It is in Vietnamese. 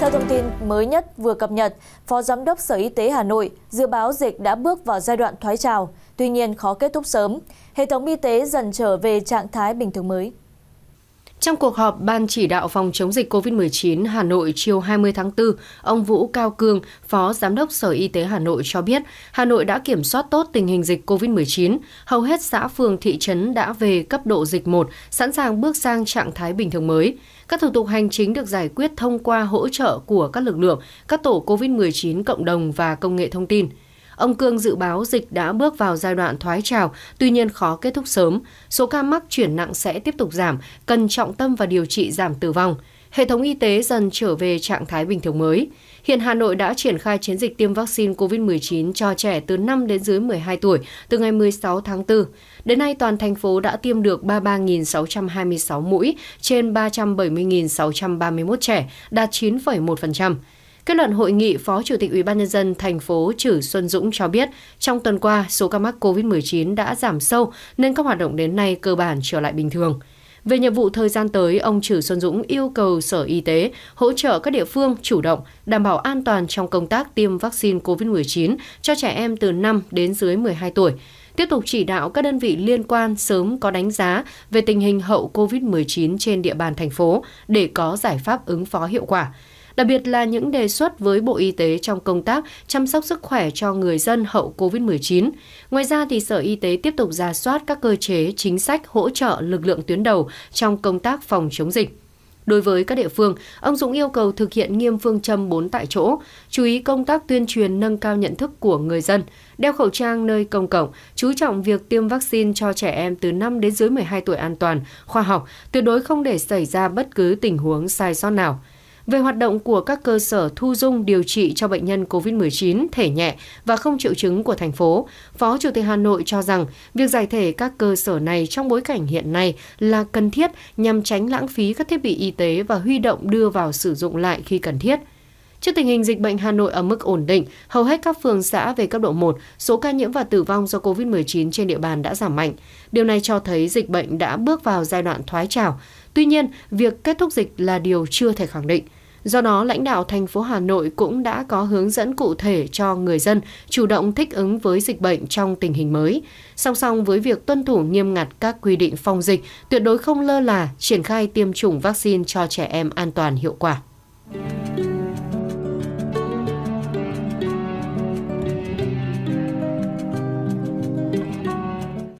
Theo thông tin mới nhất vừa cập nhật, Phó Giám đốc Sở Y tế Hà Nội dự báo dịch đã bước vào giai đoạn thoái trào, tuy nhiên khó kết thúc sớm. Hệ thống y tế dần trở về trạng thái bình thường mới. Trong cuộc họp Ban chỉ đạo phòng chống dịch COVID-19 Hà Nội chiều 20 tháng 4, ông Vũ Cao Cương, Phó Giám đốc Sở Y tế Hà Nội cho biết, Hà Nội đã kiểm soát tốt tình hình dịch COVID-19, hầu hết xã phường thị trấn đã về cấp độ dịch 1, sẵn sàng bước sang trạng thái bình thường mới. Các thủ tục hành chính được giải quyết thông qua hỗ trợ của các lực lượng, các tổ COVID-19 cộng đồng và công nghệ thông tin. Ông Cương dự báo dịch đã bước vào giai đoạn thoái trào, tuy nhiên khó kết thúc sớm. Số ca mắc chuyển nặng sẽ tiếp tục giảm, cần trọng tâm và điều trị giảm tử vong. Hệ thống y tế dần trở về trạng thái bình thường mới. Hiện Hà Nội đã triển khai chiến dịch tiêm vaccine COVID-19 cho trẻ từ 5 đến dưới 12 tuổi từ ngày 16 tháng 4. Đến nay, toàn thành phố đã tiêm được 33.626 mũi trên 370.631 trẻ, đạt 9,1%. Kết luận hội nghị, Phó Chủ tịch Ủy ban Nhân dân thành phố Trử Xuân Dũng cho biết, trong tuần qua, số ca mắc COVID-19 đã giảm sâu nên các hoạt động đến nay cơ bản trở lại bình thường. Về nhiệm vụ thời gian tới, ông Trử Xuân Dũng yêu cầu Sở Y tế hỗ trợ các địa phương chủ động đảm bảo an toàn trong công tác tiêm vaccine COVID-19 cho trẻ em từ 5 đến dưới 12 tuổi, tiếp tục chỉ đạo các đơn vị liên quan sớm có đánh giá về tình hình hậu COVID-19 trên địa bàn thành phố để có giải pháp ứng phó hiệu quả đặc biệt là những đề xuất với Bộ Y tế trong công tác chăm sóc sức khỏe cho người dân hậu COVID-19. Ngoài ra, thì Sở Y tế tiếp tục ra soát các cơ chế chính sách hỗ trợ lực lượng tuyến đầu trong công tác phòng chống dịch. Đối với các địa phương, ông Dũng yêu cầu thực hiện nghiêm phương châm 4 tại chỗ, chú ý công tác tuyên truyền nâng cao nhận thức của người dân, đeo khẩu trang nơi công cộng, chú trọng việc tiêm vaccine cho trẻ em từ 5 đến dưới 12 tuổi an toàn, khoa học, tuyệt đối không để xảy ra bất cứ tình huống sai sót nào về hoạt động của các cơ sở thu dung điều trị cho bệnh nhân covid 19 thể nhẹ và không triệu chứng của thành phố phó chủ tịch hà nội cho rằng việc giải thể các cơ sở này trong bối cảnh hiện nay là cần thiết nhằm tránh lãng phí các thiết bị y tế và huy động đưa vào sử dụng lại khi cần thiết Trước tình hình dịch bệnh Hà Nội ở mức ổn định, hầu hết các phường xã về cấp độ 1, số ca nhiễm và tử vong do COVID-19 trên địa bàn đã giảm mạnh. Điều này cho thấy dịch bệnh đã bước vào giai đoạn thoái trào. Tuy nhiên, việc kết thúc dịch là điều chưa thể khẳng định. Do đó, lãnh đạo thành phố Hà Nội cũng đã có hướng dẫn cụ thể cho người dân chủ động thích ứng với dịch bệnh trong tình hình mới. Song song với việc tuân thủ nghiêm ngặt các quy định phòng dịch, tuyệt đối không lơ là triển khai tiêm chủng vaccine cho trẻ em an toàn hiệu quả.